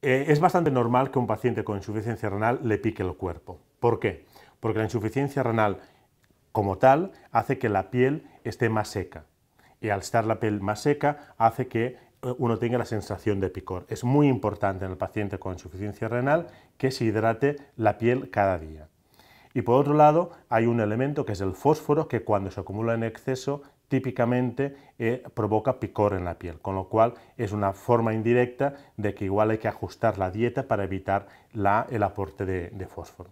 Eh, es bastante normal que un paciente con insuficiencia renal le pique el cuerpo. ¿Por qué? Porque la insuficiencia renal como tal hace que la piel esté más seca. Y al estar la piel más seca hace que eh, uno tenga la sensación de picor. Es muy importante en el paciente con insuficiencia renal que se hidrate la piel cada día. Y por otro lado, hay un elemento que es el fósforo que cuando se acumula en exceso típicamente eh, provoca picor en la piel, con lo cual es una forma indirecta de que igual hay que ajustar la dieta para evitar el aporte de fósforo.